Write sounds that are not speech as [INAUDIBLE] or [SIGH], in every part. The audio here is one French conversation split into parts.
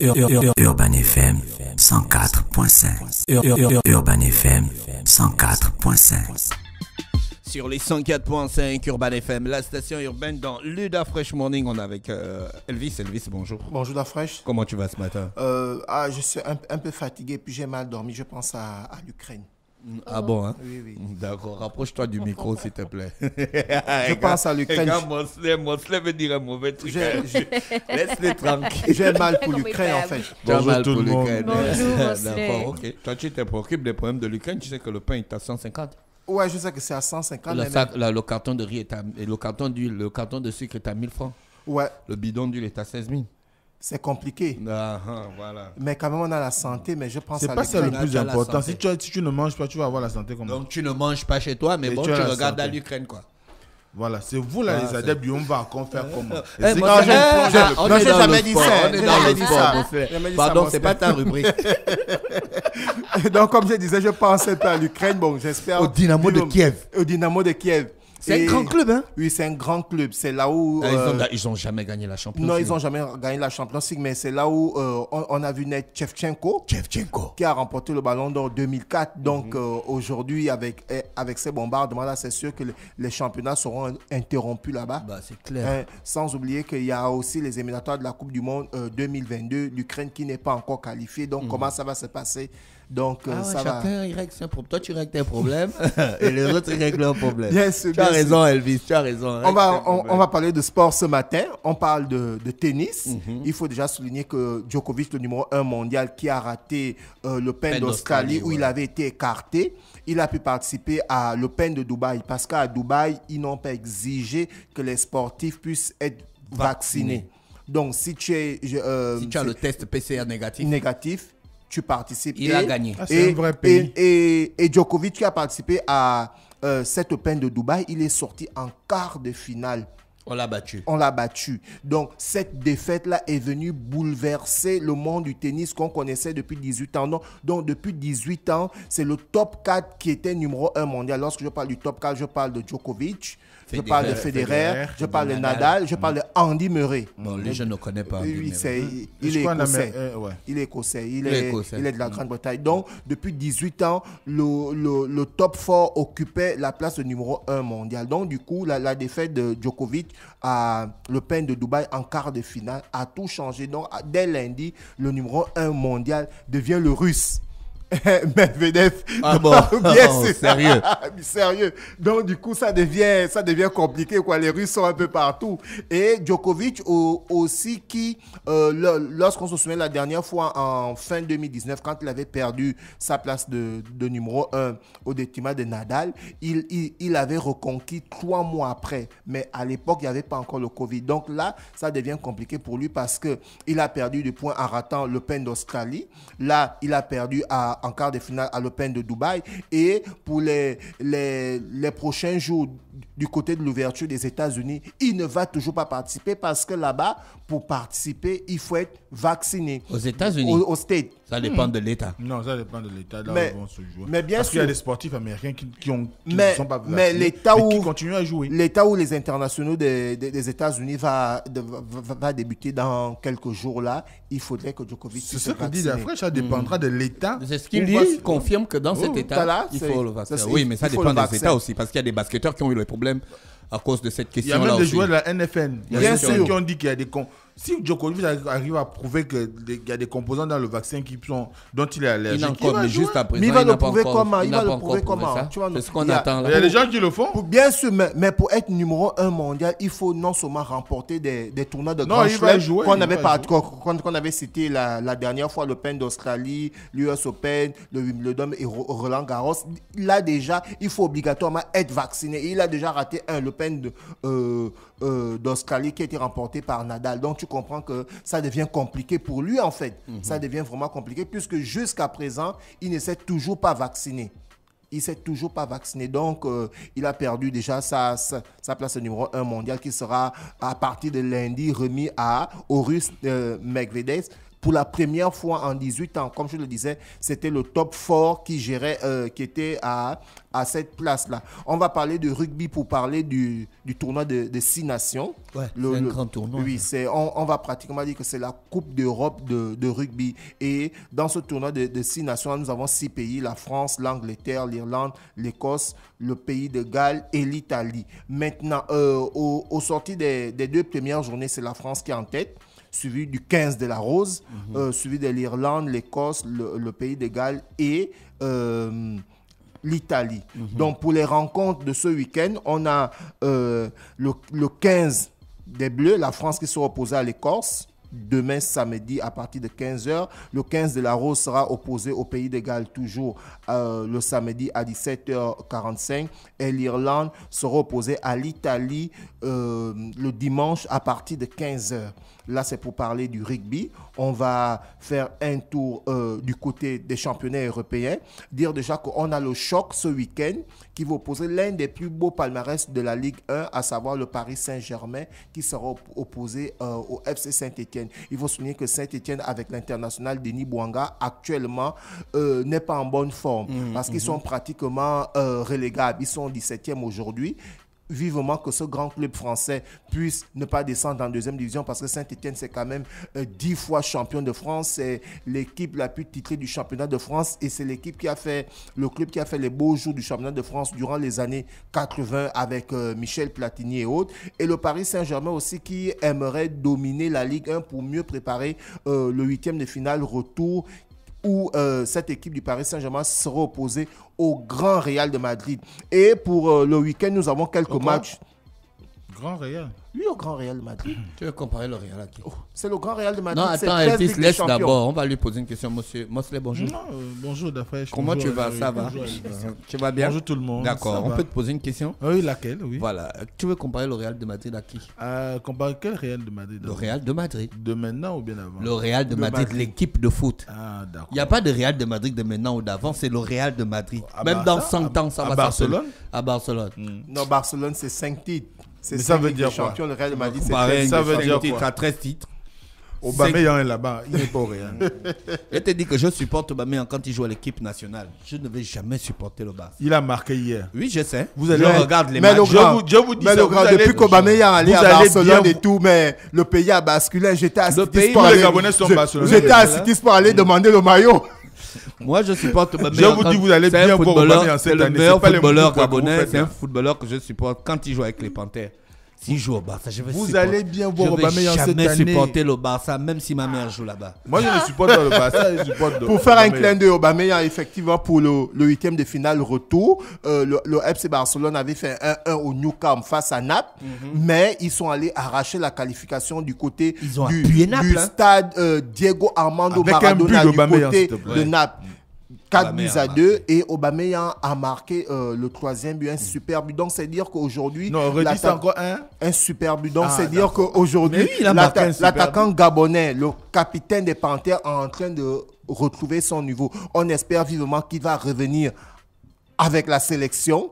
Urban FM 104.5 Urban FM 104.5 sur les 104.5 Urban FM, la station urbaine dans Luda Fresh Morning. On est avec euh, Elvis. Elvis, bonjour. Bonjour, Luda Fresh. Comment tu vas ce matin euh, ah, Je suis un, peu fatigué, puis j'ai mal dormi. Je pense à l'Ukraine. Ah bon, hein Oui, oui. D'accord, rapproche-toi du micro, s'il te plaît. [LAUGHS] Je pense à l'Ukraine. Moslem, Moslem veut dire un mauvais truc. [LAUGHS] Laisse-les tranquilles. J'ai mal pour l'Ukraine, en fait. Bonjour tout le monde. Bonjour, [LAUGHS] D'accord, ok. Toi, tu te préoccupes des problèmes de l'Ukraine, tu sais que le pain est à 150. Ouais, je sais que c'est à 150. Le, sac, le carton de riz est à, le carton le carton de sucre est à 1000 francs. Ouais. Le bidon d'huile est à 16 000 c'est compliqué. Ah, ah, mais quand même, on a la santé, mais je pense... C'est pas ça le plus important. Si tu, ne manges pas, tu vas avoir la santé comme Donc tu ne manges pas chez toi, mais, bon, tu, regardes à l'Ukraine, quoi. Voilà, c'est vous là ah, les adeptes du on va qu'on faire comment Non, je n'ai jamais dit ça. On est dans le sport, Pardon, c'est pas ta rubrique. [LAUGHS] Donc, comme je disais, je pensais pas à l'Ukraine. Bon, j'espère. Au Dynamo de Kiev. Au Dynamo de Kiev. C'est un grand club, hein Oui, c'est un grand club. C'est là où. Ah, ils n'ont euh, jamais gagné la Champions Non, ils n'ont jamais gagné la Champions mais c'est là où euh, on, a vu naître Chevchenko. Chevchenko. Qui a remporté le ballon d'or 2004. Mhm. Donc euh, aujourd'hui, avec, eh, avec ces bombardements-là, c'est sûr que les, championnats seront interrompus là-bas. Bah, c'est clair. Hein, sans oublier qu'il y a aussi les éliminatoires de la Coupe du Monde 2022, d'Ukraine qui n'est pas encore qualifiée. Donc mhm. comment ça va se passer donc, ah chacun, règle Toi, tu règles tes problèmes [LAUGHS] et les autres, ils règlent leurs problèmes raison, Elvis, tu as raison. On va, on, va parler de sport ce matin. On parle de, tennis. Mhm. Il faut déjà souligner que Djokovic, le numéro 1 mondial, qui a raté le euh, l'Open d'Australie où il avait été écarté, il a pu participer à l'Open de Dubaï. Parce qu'à Dubaï, ils n'ont pas exigé que les sportifs puissent être vaccinés. Donc, si tu, es, euh, si tu as le test PCR négatif, négatif tu participes. Il a gagné. Ah, un vrai pays. et Djokovic qui a participé à euh, cette peine de Dubaï, il est sorti en quart de finale. On l'a battu. On l'a battu. Donc, cette défaite-là est venue bouleverser le monde du tennis qu'on connaissait depuis 18 ans. donc, depuis 18 ans, c'est le top 4 qui était numéro 1 mondial. Lorsque je parle du top 4, je parle de Djokovic, je parle de Federer, je parle de Nadal, je parle de Andy Murray. Non, les je ne connaissent pas. il, est écossais, il est de la mm. Grande-Bretagne. Donc, depuis 18 ans, le, top 4 occupait la place numéro 1 mondial. Donc, du coup, la, la défaite de Djokovic à Le pain de Dubaï en quart de finale a tout changé. Donc, dès lundi, le numéro 1 mondial devient le russe mais Ah Sérieux. Donc du coup, ça devient, ça devient compliqué quoi. Les Russes sont un peu partout. Et Djokovic aussi qui, euh, lorsqu'on se souvient la dernière fois en fin 2019, quand il avait perdu sa place de, numéro 1 au détriment de Nadal, il, il, avait reconquis trois mois après. Mais à l'époque, il n'y avait pas encore le Covid. Donc là, ça devient compliqué pour lui parce que il a perdu du point en ratant le Pen d'Australie. Là, il a perdu à en quart de finale à l'Open de Dubaï. Et pour les, les, prochains jours du côté de l'ouverture des États-Unis, il ne va toujours pas participer parce que là-bas, pour participer, il faut être vacciné. Aux États-Unis. Au, ça dépend hmm. de l'État. Non, ça dépend de l'État. Mais, mais, bien Parce sûr. y a des sportifs américains qui, ont, mais, ne sont pas mais l'État où, qui continuent à jouer. L'État où les internationaux des, États-Unis va, va, débuter dans quelques jours là, il faudrait que Djokovic C'est ce que dit ça dépendra hmm. de l'État. C'est ce qu'il dit. confirme que dans cet oh. État, là, il faut le vaccin. Oui, mais ça dépend des États aussi. Parce qu'il y a des basketteurs qui ont eu le problème à cause de cette question-là. Il y a même des joueurs de la NFN. Il y a ceux qui ont dit qu'il y a des cons si Djokovic arrive à prouver qu'il y a des composants dans le vaccin qui sont, dont il est allergique, il, mais juste après, il va le prouver comment Il va le prouver comment Il y a des gens qui le font. bien sûr, mais, pour être numéro un mondial, il faut non seulement remporter des, des tournois de grand chelem qu'on avait, qu'on avait cité la, dernière fois, le PEN d'Australie, l'US Open, le Wimbledon et Roland Garros. Là déjà, il faut obligatoirement être vacciné. Il a déjà raté un le PEN euh, euh, d'Australie qui a été remporté par Nadal. Donc tu comprend que ça devient compliqué pour lui, en fait. Mhm. Ça devient vraiment compliqué, puisque jusqu'à présent, il ne s'est toujours pas vacciné. Il ne s'est toujours pas vacciné. Donc, euh, il a perdu déjà sa, sa, place numéro 1 mondial qui sera à partir de lundi remis à Horus euh, pour la première fois en 18 ans. Comme je le disais, c'était le top 4 qui gérait, euh, qui était à, à cette place-là. On va parler de rugby pour parler du, du tournoi de, Six Nations. Ouais, le, un grand tournoi. Oui, c'est, on, va pratiquement dire que c'est la Coupe d'Europe de, de, rugby. Et dans ce tournoi de, Six Nations, nous avons six pays, la France, l'Angleterre, l'Irlande, l'Écosse, le pays de Galles et l'Italie. Maintenant, euh, au, au sorti des, des deux premières journées, c'est la France qui est en tête suivi du 15 de la Rose, mhm. euh, suivi de l'Irlande, l'Écosse, le, pays de Galles et euh, l'Italie. Mhm. Donc pour les rencontres de ce week-end, on a euh, le, 15 des Bleus, la France qui se reposait à l'Écosse demain samedi à partir de 15h. Le 15 de la Rose sera opposé au pays de Galles toujours euh, le samedi à 17h45 et l'Irlande sera opposée à l'Italie euh, le dimanche à partir de 15h. Là, c'est pour parler du rugby. On va faire un tour euh, du côté des championnats européens. Dire déjà qu'on a le choc ce week-end qui va opposer l'un des plus beaux palmarès de la Ligue 1, à savoir le Paris Saint-Germain qui sera opposé au FC Saint-Étienne il faut souligner que Saint-Etienne, avec l'international Denis Bouanga, actuellement euh, n'est pas en bonne forme mm, parce qu'ils mm, sont mm. pratiquement euh, relégables. Ils sont 17e aujourd'hui vivement que ce grand club français puisse ne pas descendre en deuxième division parce que Saint-Etienne, c'est quand même euh, dix fois champion de France. C'est l'équipe la plus titrée du championnat de France et c'est l'équipe qui a fait, le club qui a fait les beaux jours du championnat de France durant les années 80 avec euh, Michel Platini et autres. Et le Paris Saint-Germain aussi qui aimerait dominer la Ligue 1 pour mieux préparer euh, le huitième de finale retour où euh, cette équipe du Paris Saint-Germain sera opposée au Grand Real de Madrid. Et pour euh, le week-end, nous avons quelques matchs. Grand Real. Lui au Grand Real Madrid. [COUGHS] Tu veux comparer le Real à qui oh, C'est le Grand Real de Madrid. Non, attends, Elvis, laisse d'abord. On va lui poser une question, monsieur Mosley, bonjour. Non, euh, bonjour, d'après. Comment tu vas euh, Ça va Tu vas bien Bonjour tout le monde. D'accord, on peut te poser une question ah Oui, laquelle Oui. Voilà. Tu veux comparer le Real de Madrid à qui ah, Comparer quel Real de Madrid Le Real de Madrid. De maintenant ou bien avant Le Real de, Madrid, l'équipe de foot. Ah, d'accord. Il n'y a pas de Real de Madrid de maintenant ou d'avant, c'est le Real de Madrid. Ah, Même bah dans 100 ans, ça à Barcelone À Barcelone. Hmm. Non, Barcelone, c'est 5 titres. C'est ça veut dire quoi Le Real Madrid, c'est ça veut dire quoi 13 titres. Aubameyang est là-bas, il n'est pas rien il je te dit que je supporte Aubameyang quand il joue à l'équipe nationale. Je ne vais jamais supporter le Basque. Il a marqué hier. Oui, je sais. Vous allez, je regarde les matchs. Je vous, dis mais ça, le grand, depuis qu'Aubameyang allait à Barcelone et tout, mais le pays a basculé. J'étais à pour J'étais aller demander le maillot. Moi, je supporte [LAUGHS] Je J'ai vous dis, vous allez bien voir Aubameyang cette année. C'est un le meilleur footballeur gabonais. C'est un footballeur que je supporte quand il joue avec les Panthers. Si joue au Barça, je vais Vous allez bien voir Aubameyang cette année. Je vais jamais supporter le Barça, même si ma mère joue là-bas. Moi, je ne supporte pas le Barça, je Pour faire un clin d'œil, Aubameyang, effectivement, pour le huitième de finale retour, euh, le, FC Barcelone avait fait 1-1 au New Camp face à Naples, mhm. mais ils sont allés arracher la qualification du côté du, hein. stade euh, Diego Armando Avec du côté de Naples. 4 buts à 2 et Aubameyang a marqué euh, le troisième but, un mm. super but. Donc c'est dire qu'aujourd'hui encore hein. un un super but. Donc ah, c'est dire qu'aujourd'hui l'attaquant gabonais, le capitaine des Panthères, est en train de retrouver son niveau. On espère vivement qu'il va revenir avec la sélection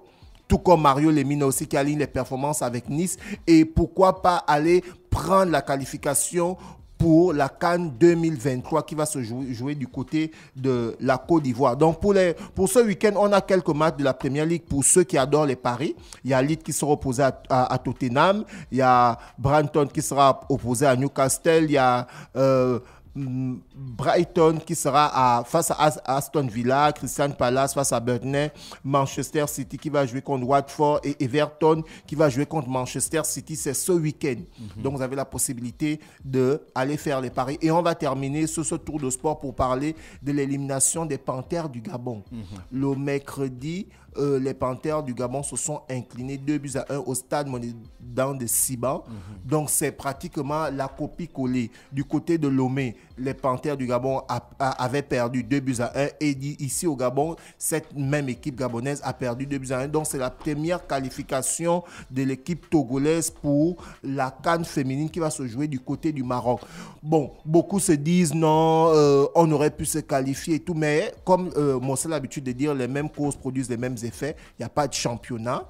tout comme Mario Lemina aussi qui aligne les performances avec Nice. Et pourquoi pas aller prendre la qualification pour la Cannes 2023 qui va se jouer, du côté de la Côte d'Ivoire. Donc pour, les, pour ce week-end, on a quelques matchs de la Premier League pour ceux qui adorent les paris. Il y a Leeds qui sera opposé à, Tottenham, il y a Branton qui sera opposé à Newcastle, il y a... Euh, Mm, Brighton qui sera face à Aston Villa, Christian Palace face à Burnley, Manchester City qui va jouer contre Watford et Everton qui va jouer contre Manchester City. C'est ce week-end. Mhm. Donc vous avez la possibilité d'aller faire les paris. Et on va terminer ce tour de sport pour parler de l'élimination des Panthères du Gabon. Mhm. Le mercredi, euh, les Panthères du Gabon se sont inclinés 2 buts à 1 au stade dans de Siba. Mhm. Donc c'est pratiquement la copie collée. Du côté de Lomé, les Panthères du Gabon avaient perdu 2 buts à 1 et ici au Gabon, cette même équipe gabonaise a perdu 2 buts à 1. Donc c'est la première qualification de l'équipe togolaise pour la canne féminine qui va se jouer du côté du Maroc. Bon, beaucoup se disent non, euh, on aurait pu se qualifier et tout, mais comme euh, a l'habitude de dire, les mêmes causes produisent les mêmes fait, Il n'y a pas de championnat.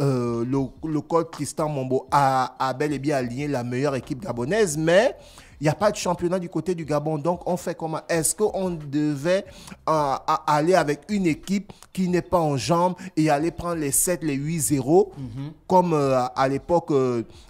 Euh, le, le coach Tristan Mombo a, a, bel et bien aligné la meilleure équipe gabonaise, mais il n'y a pas de championnat du côté du Gabon. Donc, on fait comment Est-ce qu'on devait euh, aller avec une équipe qui n'est pas en jambes et aller prendre les 7, les 8-0, mhm. comme euh, à l'époque,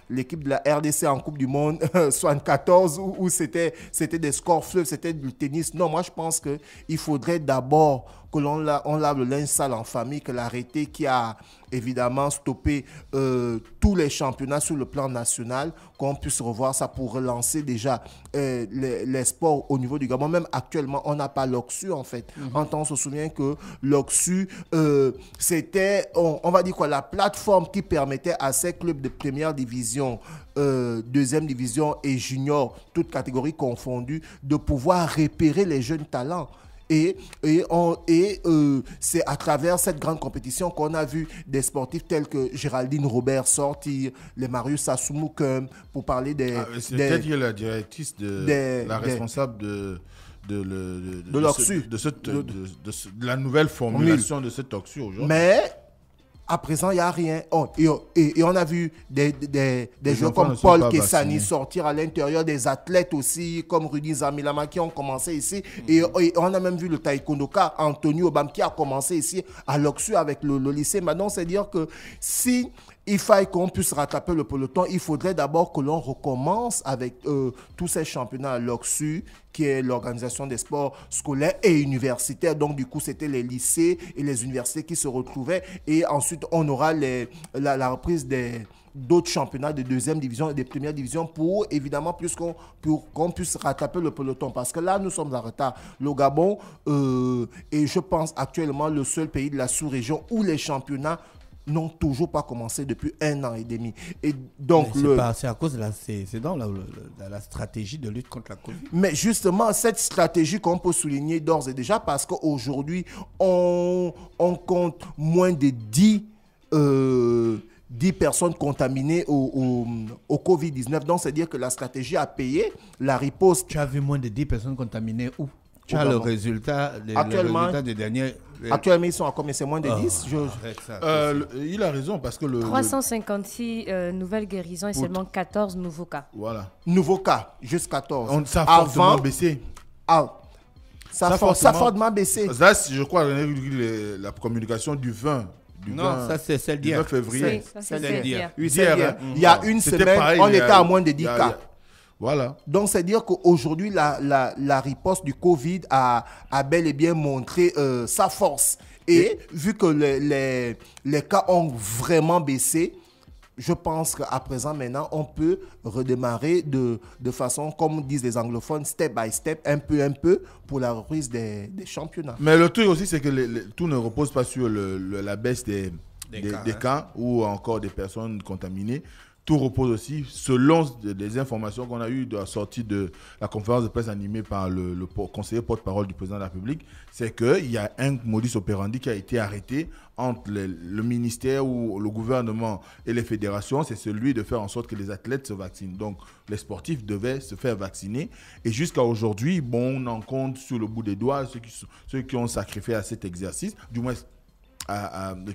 l'équipe de la RDC en Coupe du Monde, 74, [LAUGHS] où, où c'était des scores fleuves, c'était du tennis. Non, moi, je pense qu'il faudrait d'abord que l'on l'a le linge sale en famille, que l'arrêté qui a évidemment stoppé euh, tous les championnats sur le plan national, qu'on puisse revoir ça pour relancer déjà euh, les, sports au niveau du Gabon. Même actuellement, on n'a pas l'Oxu en fait. Mhm. En on se souvient que l'Oxu, euh, c'était, on, on, va dire quoi, la plateforme qui permettait à ces clubs de première division, deuxième division et junior, toutes catégories confondues, de pouvoir repérer les jeunes talents. Et, et, on, et euh, c'est à travers cette grande compétition qu'on a vu des sportifs tels que Géraldine Robert sortir, les Marius Asumukum, pour parler des... Ah, c'est peut-être la directrice, de, la responsable de de, le, de, cette, de, la nouvelle formulation de cette OXU aujourd'hui. Mais à présent, il n'y a rien. et, on a vu des, gens comme Paul Kessani sortir à l'intérieur, des athlètes aussi, comme Rudy Zamilama qui ont commencé ici. et, mhm. on a même vu le taekwondoka Anthony Obam qui a commencé ici à l'Oxu avec le, le lycée. Maintenant, c'est dire que si il faille qu'on puisse rattraper le peloton, il faudrait d'abord que l'on recommence avec euh, tous ces championnats à l'OXU, qui est l'organisation des sports scolaires et universitaires. Donc, du coup, c'était les lycées et les universités qui se retrouvaient. Et ensuite, on aura la, reprise des d'autres championnats de deuxième division et de première division pour évidemment plus qu'on puisse rattraper le peloton parce que là nous sommes en retard le Gabon est euh, je pense actuellement le seul pays de la sous-région où les championnats n'ont toujours pas commencé depuis un an et demi. Et donc le... c'est à cause de la, c'est dans la, stratégie de lutte contre la Covid. Mais justement, cette stratégie qu'on peut souligner d'ores et déjà parce qu'aujourd'hui, on, on, compte moins de 10... Euh, personnes contaminées au, au Covid-19. Donc, c'est-à-dire que la stratégie a payé, la riposte. Tu as vu moins de 10 personnes contaminées où tu as le résultat, des derniers. Actuellement, ils sont à combien C'est moins de 10 ah, ah, euh, Il a raison parce que le. 356 euh, nouvelles guérisons et seulement 14 nouveaux cas. Voilà. Nouveaux cas, juste 14. ça a fortement baissé. Ah, ça, a fortement, baissé. Ça, je crois, la communication du 20 du non, ça c'est 9 février. Il y a une semaine, on était à moins de 10 cas. Voilà. Donc, c'est-à-dire qu'aujourd'hui, la, la, la, riposte du Covid a, a bel et bien montré euh, sa force. Et, vu que les, les, les, cas ont vraiment baissé, je pense qu'à présent, maintenant, on peut redémarrer de, de, façon, comme disent les anglophones, step by step, un peu, un peu, pour la reprise des, des championnats. Mais le truc aussi, c'est que tout ne repose pas sur le, la baisse des, des, hein. cas, ou encore des personnes contaminées tout repose aussi, selon les informations qu'on a eues de la sortie de la conférence de presse animée par le, conseiller porte-parole du président de la République, c'est qu'il y a un modus operandi qui a été arrêté entre le, ministère ou le gouvernement et les fédérations, c'est celui de faire en sorte que les athlètes se vaccinent. Donc, les sportifs devaient se faire vacciner. Et jusqu'à aujourd'hui, bon, on en compte sur le bout des doigts ceux qui, ceux qui ont sacrifié à cet exercice, du moins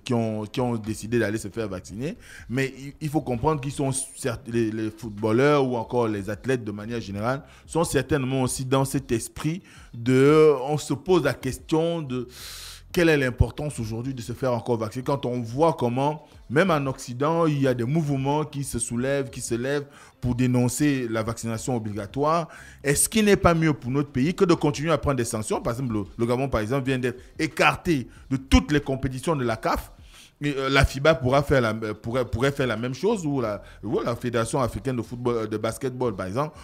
qui, ont, qui ont décidé d'aller se faire vacciner. Mais il, faut comprendre qu'ils sont, certes, les, les, footballeurs ou encore les athlètes de manière générale, sont certainement aussi dans cet esprit de, on se pose la question de quelle est l'importance aujourd'hui de se faire encore vacciner quand on voit comment, même en Occident, il y a des mouvements qui se soulèvent, qui se lèvent pour dénoncer la vaccination obligatoire. Est-ce qu'il n'est pas mieux pour notre pays que de continuer à prendre des sanctions Par exemple, le, Gabon, par exemple, vient d'être écarté de toutes les compétitions de la CAF. mais euh, la FIBA pourra faire la, euh, pourrait, pourrait faire la même chose ou la, la Fédération africaine de football euh, de basketball par exemple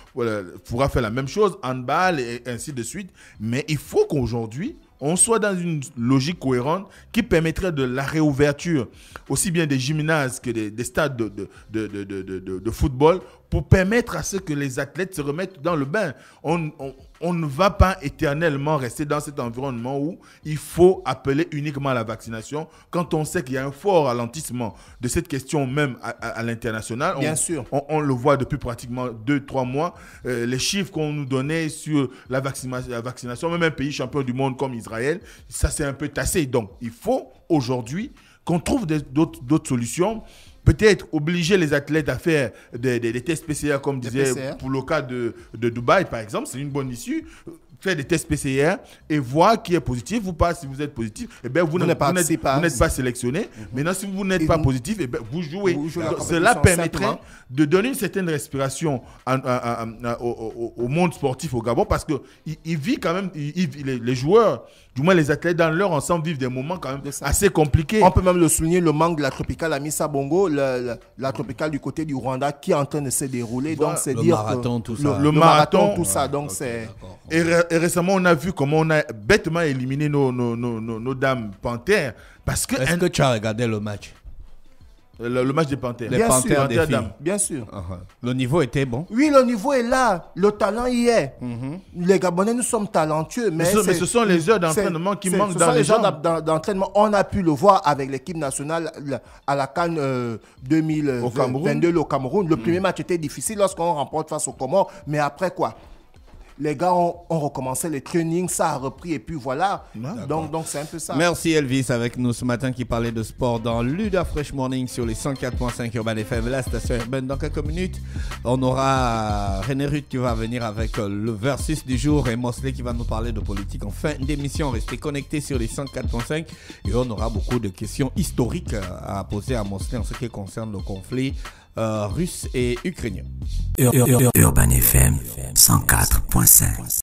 pourra faire la même chose handball et ainsi de suite mais il faut qu'aujourd'hui on soit dans une logique cohérente qui permettrait de la réouverture aussi bien des gymnases que des, stades de, de, de, football pour permettre à ce que les athlètes se remettent dans le bain. On, on, ne va pas éternellement rester dans cet environnement où il faut appeler uniquement la vaccination quand on sait qu'il y a un fort ralentissement de cette question même à, l'international. Bien on, sûr. On, le voit depuis pratiquement deux, trois mois. Euh, les chiffres qu'on nous donnait sur la, la vaccination, même un pays champion du monde comme Israël, ça s'est un peu tassé. Donc il faut aujourd'hui qu'on trouve d'autres solutions peut-être obliger les athlètes à faire des, tests spéciaux, comme disait pour le cas de, de Dubaï, par exemple, c'est une bonne issue faire des tests PCR et voir qui est positif ou pas. Si vous êtes positif, eh bien, hein. vous, n'êtes pas, sélectionné. Mhm. Maintenant, si vous n'êtes pas positif, eh ben, vous jouez. cela permettra de donner une certaine respiration au, monde sportif au Gabon parce que il, vit quand même, les, joueurs, du moins les athlètes dans leur ensemble vivent des moments quand même assez compliqués. On peut même le souligner, le manque de la tropicale à Missa Bongo, la, tropicale du côté du Rwanda qui est en train de se dérouler. donc c'est dire marathon, Le, marathon, tout ça. Ah, donc c'est et, récemment, on a vu comment on a bêtement éliminé nos, nos, dames panthères. Parce que Est-ce que tu as regardé le match euh, le, match des panthères. Les bien panthères sûr, des filles. Bien sûr. Ah, ah. Le niveau était bon. Oui, le niveau est là. Le talent y est. Mhm. Les Gabonais, nous sommes talentueux. Mais, ce, sont les heures d'entraînement qui manquent ce dans sont les gens. d'entraînement. On a pu le voir avec l'équipe nationale à la Cannes 2022 euh, au Cameroun. Le mm. premier match était difficile lorsqu'on remporte face au Comores. Mais après quoi les gars ont, recommencé les trainings, ça a repris et puis voilà. donc donc c'est un peu ça. Merci Elvis avec nous ce matin qui parlait de sport dans Luda Fresh Morning sur les 104.5 Urban FM, la station Urban Dans quelques minutes, on aura euh, René Ruth qui va venir avec euh, le versus du jour et Mosley qui va nous parler de politique en fin d'émission. Restez connectés sur les 104.5 et on aura beaucoup de questions historiques euh, à poser à Mosley en ce qui concerne le conflit euh, russes et ukrainien Urban FM 104.5